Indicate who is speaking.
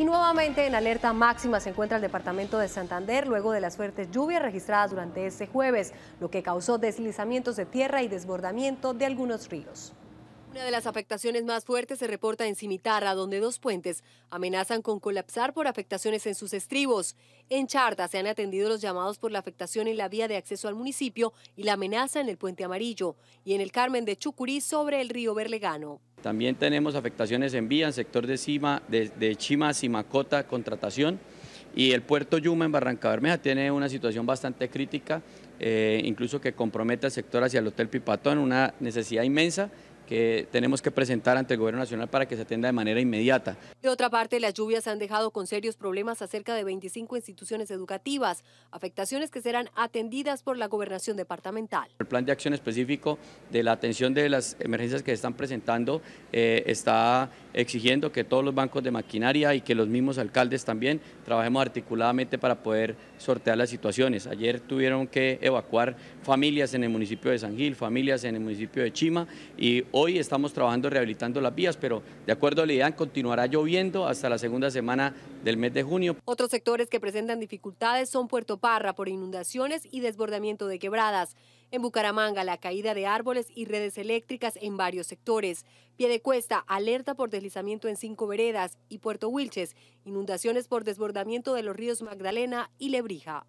Speaker 1: Y nuevamente en alerta máxima se encuentra el departamento de Santander luego de las fuertes lluvias registradas durante este jueves, lo que causó deslizamientos de tierra y desbordamiento de algunos ríos. Una de las afectaciones más fuertes se reporta en Cimitarra, donde dos puentes amenazan con colapsar por afectaciones en sus estribos. En Charta se han atendido los llamados por la afectación en la vía de acceso al municipio y la amenaza en el puente amarillo y en el Carmen de Chucurí sobre el río Berlegano.
Speaker 2: También tenemos afectaciones en vía en sector de, Cima, de, Chima, Simacota, Contratación y el puerto Yuma en Barranca Bermeja tiene una situación bastante crítica, eh, incluso que compromete al sector hacia el Hotel Pipatón, una necesidad inmensa que tenemos que presentar ante el Gobierno Nacional para que se atenda de manera inmediata.
Speaker 1: De otra parte, las lluvias han dejado con serios problemas a cerca de 25 instituciones educativas, afectaciones que serán atendidas por la gobernación departamental.
Speaker 2: El plan de acción específico de la atención de las emergencias que se están presentando eh, está exigiendo que todos los bancos de maquinaria y que los mismos alcaldes también trabajemos articuladamente para poder sortear las situaciones. Ayer tuvieron que evacuar familias en el municipio de San Gil, familias en el municipio de Chima y Hoy estamos trabajando rehabilitando las vías, pero de acuerdo a la idea continuará lloviendo hasta la segunda semana del mes de junio.
Speaker 1: Otros sectores que presentan dificultades son Puerto Parra por inundaciones y desbordamiento de quebradas. En Bucaramanga, la caída de árboles y redes eléctricas en varios sectores. Pie Cuesta, alerta por deslizamiento en cinco veredas. Y Puerto Wilches, inundaciones por desbordamiento de los ríos Magdalena y Lebrija.